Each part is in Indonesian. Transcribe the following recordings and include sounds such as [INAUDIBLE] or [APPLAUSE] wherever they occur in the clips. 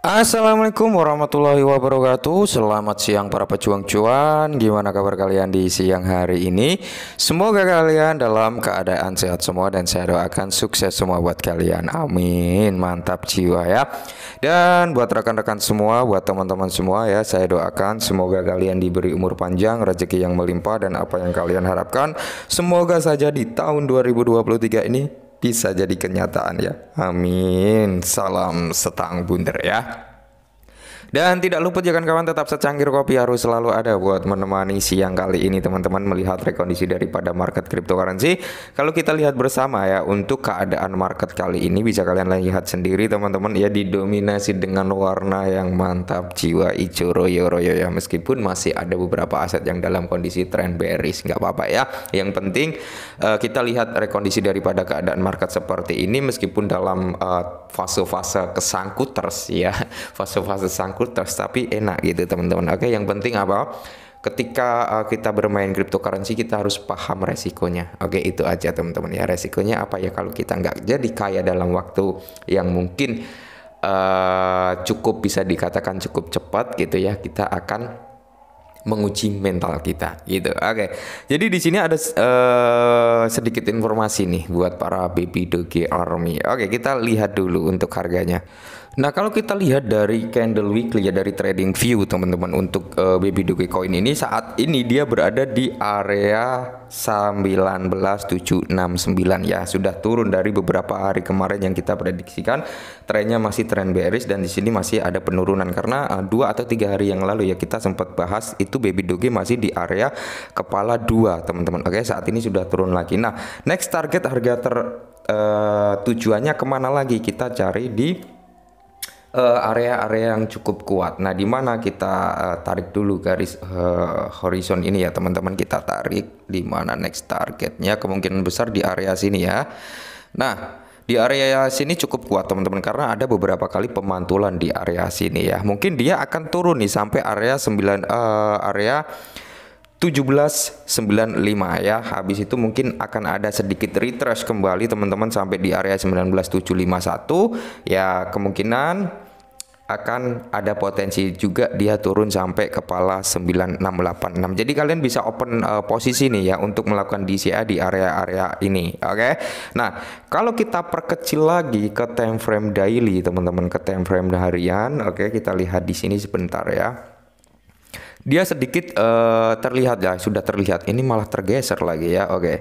Assalamualaikum warahmatullahi wabarakatuh Selamat siang para pejuang cuan Gimana kabar kalian di siang hari ini Semoga kalian dalam keadaan sehat semua Dan saya doakan sukses semua buat kalian Amin Mantap jiwa ya Dan buat rekan-rekan semua Buat teman-teman semua ya Saya doakan semoga kalian diberi umur panjang Rezeki yang melimpah Dan apa yang kalian harapkan Semoga saja di tahun 2023 ini bisa jadi kenyataan ya. Amin. Salam setang bundar ya. Dan tidak luput ya kan kawan tetap secangkir kopi harus selalu ada buat menemani siang kali ini teman-teman melihat rekondisi daripada market cryptocurrency. Kalau kita lihat bersama ya untuk keadaan market kali ini bisa kalian lihat sendiri teman-teman ya didominasi dengan warna yang mantap jiwa hijau royo-royo ya meskipun masih ada beberapa aset yang dalam kondisi trend bearish nggak apa-apa ya. Yang penting uh, kita lihat rekondisi daripada keadaan market seperti ini meskipun dalam eh, fase-fase uh, kesangkuters ya [LAUGHS] fase-fase sangkut fakultas tapi enak gitu teman-teman oke yang penting apa ketika uh, kita bermain cryptocurrency kita harus paham resikonya. Oke, itu aja teman-teman ya. Resikonya apa ya kalau kita nggak jadi kaya dalam waktu yang mungkin uh, cukup bisa dikatakan cukup cepat gitu ya. Kita akan menguji mental kita gitu. Oke. Okay. Jadi di sini ada uh, sedikit informasi nih buat para baby doge army. Oke, okay, kita lihat dulu untuk harganya. Nah, kalau kita lihat dari candle weekly ya dari trading view teman-teman untuk uh, baby Doge coin ini saat ini dia berada di area 19769 ya. Sudah turun dari beberapa hari kemarin yang kita prediksikan. Trennya masih trend bearish dan di sini masih ada penurunan karena uh, dua atau tiga hari yang lalu ya kita sempat bahas itu baby Doge masih di area kepala dua teman-teman. Oke, saat ini sudah turun lagi. Nah, next target harga ter uh, tujuannya kemana lagi kita cari di Eh, area-area uh, yang cukup kuat. Nah, di mana kita uh, tarik dulu garis uh, horizon ini ya, teman-teman kita tarik di mana next targetnya kemungkinan besar di area sini ya. Nah, di area sini cukup kuat teman-teman karena ada beberapa kali pemantulan di area sini ya. Mungkin dia akan turun nih sampai area 9 uh, area 1795 ya habis itu mungkin akan ada sedikit retrace kembali teman-teman sampai di area 19751 ya kemungkinan akan ada potensi juga dia turun sampai kepala 9686 jadi kalian bisa open uh, posisi nih ya untuk melakukan DCA di area-area ini oke okay? nah kalau kita perkecil lagi ke time frame daily teman-teman ke time frame harian oke okay, kita lihat di sini sebentar ya dia sedikit uh, terlihat ya, sudah terlihat. Ini malah tergeser lagi ya. Oke. Okay.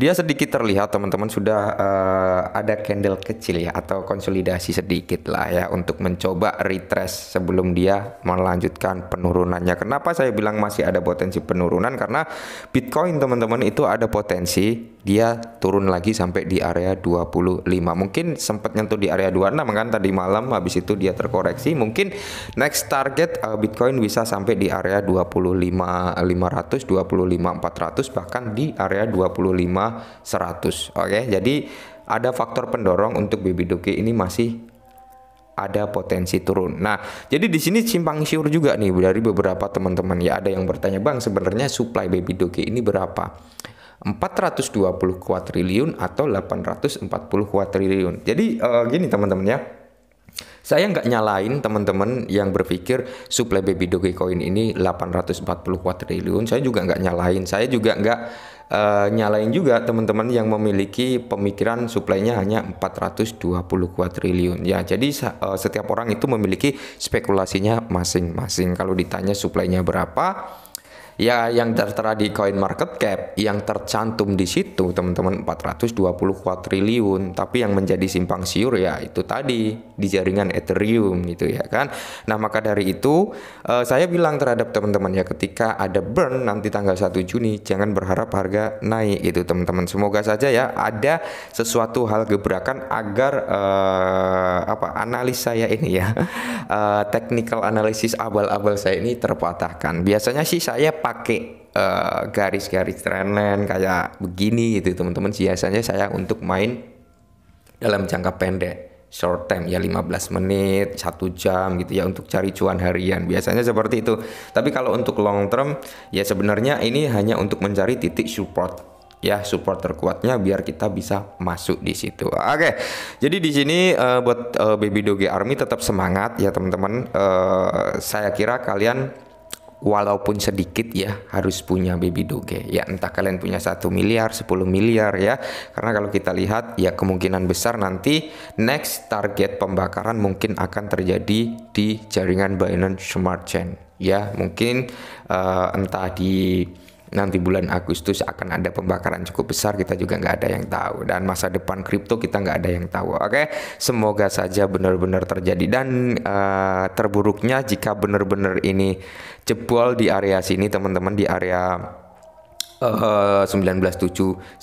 Dia sedikit terlihat teman-teman sudah uh, ada candle kecil ya atau konsolidasi sedikit lah ya untuk mencoba retrace sebelum dia melanjutkan penurunannya. Kenapa saya bilang masih ada potensi penurunan karena Bitcoin teman-teman itu ada potensi dia turun lagi sampai di area 25 mungkin sempat nyentuh di area 26 kan tadi malam habis itu dia terkoreksi mungkin next target uh, Bitcoin bisa sampai di area 25 500 25 400 bahkan di area 25 100 oke okay? jadi ada faktor pendorong untuk baby doge ini masih ada potensi turun. Nah, jadi di sini simpang siur juga nih dari beberapa teman-teman ya ada yang bertanya, "Bang, sebenarnya supply baby doge ini berapa?" 420 triliun atau 840 triliun. Jadi uh, gini teman-teman ya. Saya nggak nyalain teman-teman yang berpikir suplai baby Dogecoin ini 840 triliun. Saya juga nggak nyalain. Saya juga nggak uh, nyalain juga teman-teman yang memiliki pemikiran suplainya hanya 420 triliun. Ya, jadi uh, setiap orang itu memiliki spekulasinya masing-masing. Kalau ditanya suplainya berapa, ya yang tertera di coin market cap yang tercantum di situ teman-teman 424 triliun tapi yang menjadi simpang siur ya itu tadi di jaringan Ethereum gitu ya kan nah maka dari itu uh, saya bilang terhadap teman-teman ya ketika ada burn nanti tanggal 1 Juni jangan berharap harga naik gitu teman-teman semoga saja ya ada sesuatu hal gebrakan agar uh, apa analis saya ini ya uh, technical analysis abal-abal saya ini terpatahkan. Biasanya sih saya pakai garis eh, garis-garis trendline kayak begini gitu teman-teman. Biasanya saya untuk main dalam jangka pendek short time ya 15 menit, satu jam gitu ya untuk cari cuan harian. Biasanya seperti itu. Tapi kalau untuk long term ya sebenarnya ini hanya untuk mencari titik support ya support terkuatnya biar kita bisa masuk di situ. Oke. Jadi di sini uh, buat uh, Baby Doge Army tetap semangat ya teman-teman. Uh, saya kira kalian walaupun sedikit ya harus punya baby doge ya entah kalian punya satu miliar 10 miliar ya karena kalau kita lihat ya kemungkinan besar nanti next target pembakaran mungkin akan terjadi di jaringan Binance Smart Chain ya mungkin uh, entah di nanti bulan Agustus akan ada pembakaran cukup besar kita juga nggak ada yang tahu dan masa depan kripto kita nggak ada yang tahu oke okay? semoga saja benar-benar terjadi dan uh, terburuknya jika benar-benar ini jebol di area sini teman-teman di area eh, uh, 19795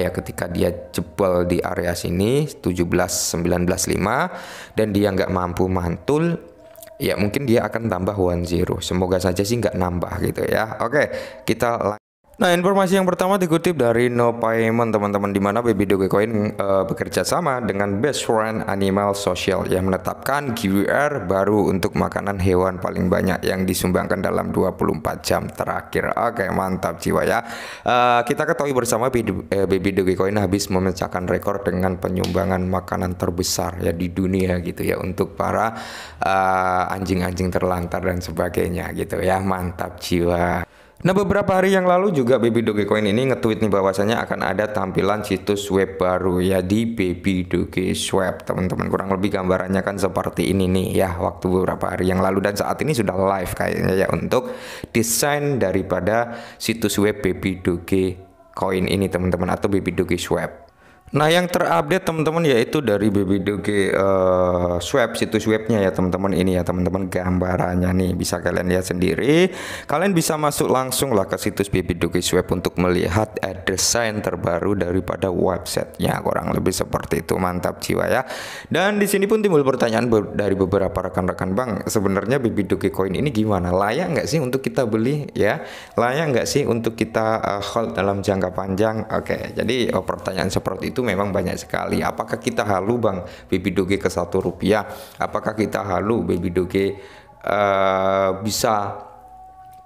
ya ketika dia jebol di area sini 17995 dan dia nggak mampu mantul ya mungkin dia akan tambah one zero semoga saja sih nggak nambah gitu ya oke kita lanjut. Nah, informasi yang pertama dikutip dari No Payment teman-teman di mana Baby Doge Coin uh, bekerja sama dengan Best Friend Animal Social yang menetapkan QR baru untuk makanan hewan paling banyak yang disumbangkan dalam 24 jam terakhir. Oke, mantap jiwa ya. Uh, kita ketahui bersama eh, Baby Doge Coin habis memecahkan rekor dengan penyumbangan makanan terbesar ya di dunia gitu ya untuk para anjing-anjing uh, anjing -anjing terlantar dan sebagainya gitu ya. Mantap jiwa. Nah beberapa hari yang lalu juga Baby Dogecoin ini nge-tweet nih bahwasanya akan ada tampilan situs web baru ya di Baby Doge Swap teman-teman kurang lebih gambarannya kan seperti ini nih ya waktu beberapa hari yang lalu dan saat ini sudah live kayaknya ya untuk desain daripada situs web Baby Doge Coin ini teman-teman atau Baby Doge Swap Nah yang terupdate teman-teman yaitu dari BBDG uh, eh, swab situs webnya ya teman-teman ini ya teman-teman gambarannya nih bisa kalian lihat sendiri kalian bisa masuk langsung lah ke situs BBDG swab untuk melihat uh, desain terbaru daripada websitenya kurang lebih seperti itu mantap jiwa ya dan di sini pun timbul pertanyaan dari beberapa rekan-rekan bang sebenarnya BBDG coin ini gimana layak nggak sih untuk kita beli ya layak nggak sih untuk kita uh, hold dalam jangka panjang oke okay, jadi oh, pertanyaan seperti itu itu memang banyak sekali. Apakah kita halu Bang baby doge ke satu rupiah? Apakah kita halu baby doge uh, bisa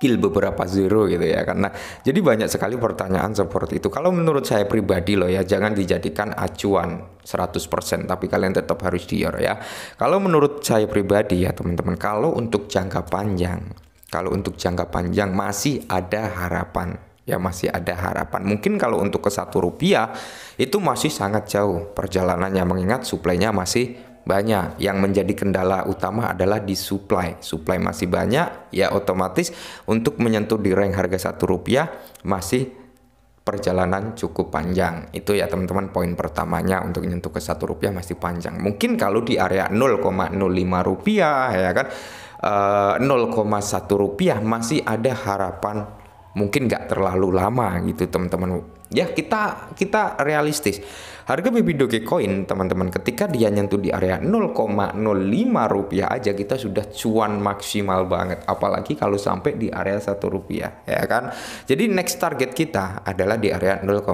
kill beberapa zero gitu ya karena jadi banyak sekali pertanyaan seperti itu kalau menurut saya pribadi loh ya jangan dijadikan acuan 100% tapi kalian tetap harus dior ya kalau menurut saya pribadi ya teman-teman kalau untuk jangka panjang kalau untuk jangka panjang masih ada harapan ya masih ada harapan. Mungkin kalau untuk ke satu rupiah itu masih sangat jauh perjalanannya mengingat suplainya masih banyak. Yang menjadi kendala utama adalah di supply. Supply masih banyak, ya otomatis untuk menyentuh di rank harga satu rupiah masih perjalanan cukup panjang. Itu ya teman-teman poin pertamanya untuk menyentuh ke satu rupiah masih panjang. Mungkin kalau di area 0,05 rupiah ya kan, 0,1 eh, rupiah masih ada harapan mungkin nggak terlalu lama gitu teman-teman ya kita kita realistis harga baby doge coin teman-teman ketika dia nyentuh di area 0,05 rupiah aja kita sudah cuan maksimal banget apalagi kalau sampai di area satu rupiah ya kan jadi next target kita adalah di area 0,05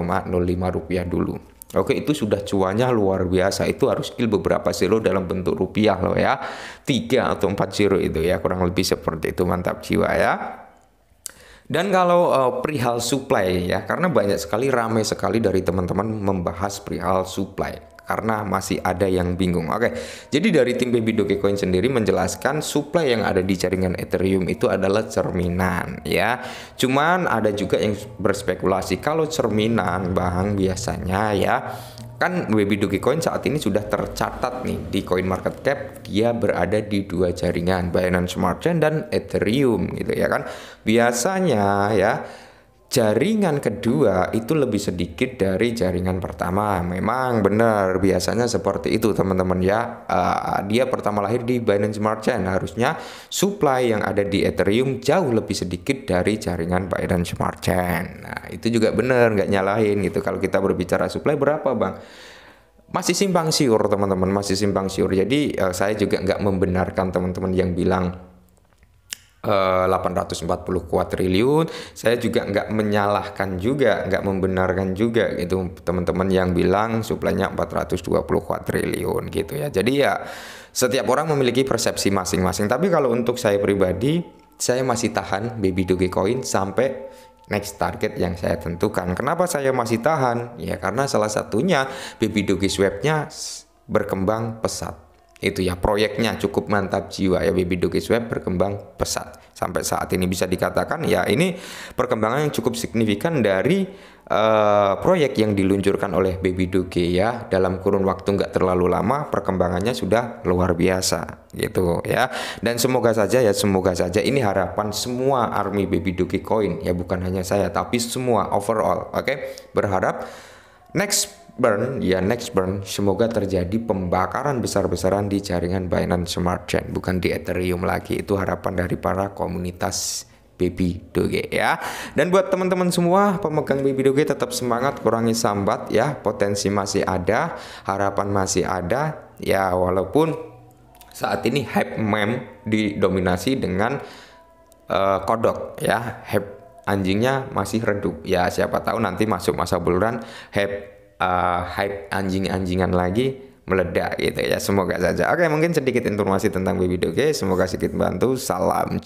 rupiah dulu Oke itu sudah cuannya luar biasa itu harus kill beberapa zero dalam bentuk rupiah loh ya tiga atau empat zero itu ya kurang lebih seperti itu mantap jiwa ya dan kalau uh, perihal supply ya, karena banyak sekali ramai sekali dari teman-teman membahas perihal supply karena masih ada yang bingung. Oke, jadi dari tim Baby Dogecoin sendiri menjelaskan supply yang ada di jaringan Ethereum itu adalah cerminan ya. Cuman ada juga yang berspekulasi kalau cerminan Bang biasanya ya kan Baby Dogecoin Coin saat ini sudah tercatat nih di Coin Market Cap dia berada di dua jaringan Binance Smart Chain dan Ethereum gitu ya kan biasanya ya jaringan kedua itu lebih sedikit dari jaringan pertama. Memang benar, biasanya seperti itu teman-teman ya. Uh, dia pertama lahir di Binance Smart Chain, harusnya supply yang ada di Ethereum jauh lebih sedikit dari jaringan Binance Smart Chain. Nah, itu juga benar, nggak nyalahin gitu. Kalau kita berbicara supply berapa bang? Masih simpang siur teman-teman, masih simpang siur. Jadi uh, saya juga nggak membenarkan teman-teman yang bilang 840 eh, kuadriliun. Saya juga nggak menyalahkan juga, nggak membenarkan juga gitu teman-teman yang bilang suplainya 420 kuadriliun gitu ya. Jadi ya setiap orang memiliki persepsi masing-masing. Tapi kalau untuk saya pribadi, saya masih tahan baby doge coin sampai next target yang saya tentukan. Kenapa saya masih tahan? Ya karena salah satunya baby Doge swapnya berkembang pesat itu ya proyeknya cukup mantap jiwa ya Baby Dogis Web berkembang pesat sampai saat ini bisa dikatakan ya ini perkembangan yang cukup signifikan dari uh, proyek yang diluncurkan oleh Baby Doge ya dalam kurun waktu nggak terlalu lama perkembangannya sudah luar biasa gitu ya dan semoga saja ya semoga saja ini harapan semua army Baby Doge Coin ya bukan hanya saya tapi semua overall oke okay? berharap next Burn, ya next burn, semoga terjadi pembakaran besar-besaran di jaringan Binance Smart Chain, bukan di Ethereum lagi. Itu harapan dari para komunitas Baby Doge ya. Dan buat teman-teman semua pemegang Baby Doge tetap semangat, kurangi sambat ya. Potensi masih ada, harapan masih ada ya walaupun saat ini hype meme didominasi dengan uh, kodok ya. Hype anjingnya masih redup ya siapa tahu nanti masuk masa buluran hype uh, hype anjing-anjingan lagi meledak gitu ya. Semoga saja. Oke, mungkin sedikit informasi tentang Baby Doge. Semoga sedikit bantu. Salam